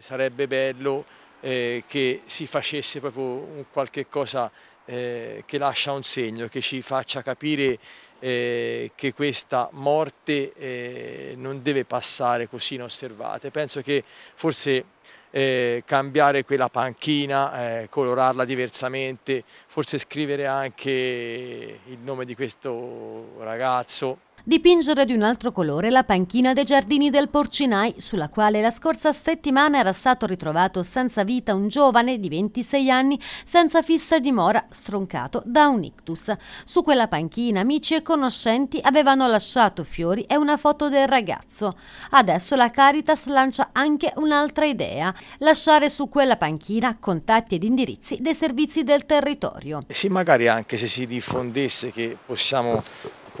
Sarebbe bello eh, che si facesse proprio un qualche cosa eh, che lascia un segno, che ci faccia capire eh, che questa morte eh, non deve passare così inosservata. Penso che forse eh, cambiare quella panchina, eh, colorarla diversamente, forse scrivere anche il nome di questo ragazzo dipingere di un altro colore la panchina dei giardini del Porcinai, sulla quale la scorsa settimana era stato ritrovato senza vita un giovane di 26 anni senza fissa dimora, stroncato da un ictus. Su quella panchina amici e conoscenti avevano lasciato fiori e una foto del ragazzo. Adesso la Caritas lancia anche un'altra idea, lasciare su quella panchina contatti ed indirizzi dei servizi del territorio. Eh sì, magari anche se si diffondesse che possiamo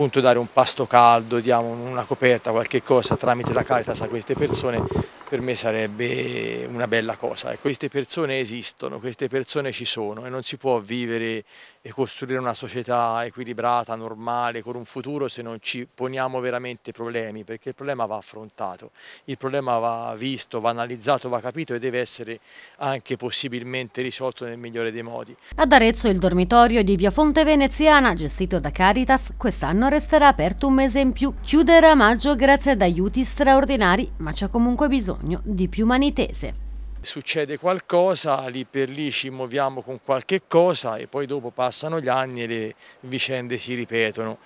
appunto dare un pasto caldo, diamo una coperta, qualche cosa tramite la Caritas a queste persone, per me sarebbe una bella cosa. Ecco, queste persone esistono, queste persone ci sono e non si può vivere e costruire una società equilibrata, normale, con un futuro se non ci poniamo veramente problemi, perché il problema va affrontato, il problema va visto, va analizzato, va capito e deve essere anche possibilmente risolto nel migliore dei modi. Ad Arezzo il dormitorio di Via Fonte Veneziana, gestito da Caritas, quest'anno resterà aperto un mese in più, chiuderà a maggio grazie ad aiuti straordinari, ma c'è comunque bisogno di più manitese succede qualcosa, lì per lì ci muoviamo con qualche cosa e poi dopo passano gli anni e le vicende si ripetono.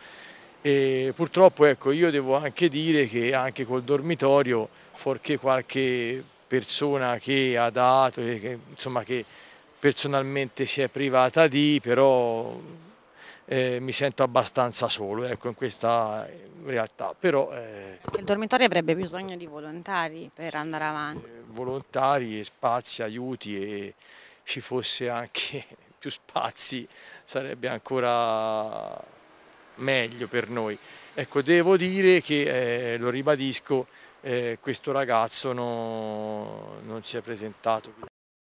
E purtroppo ecco, io devo anche dire che anche col dormitorio, forché qualche persona che ha dato, che, insomma che personalmente si è privata di, però eh, mi sento abbastanza solo ecco, in questa realtà. Però, eh, il dormitorio avrebbe bisogno di volontari per sì, andare avanti. Eh, volontari, spazi, aiuti e ci fosse anche più spazi sarebbe ancora meglio per noi. Ecco, devo dire che, eh, lo ribadisco, eh, questo ragazzo no, non si è presentato.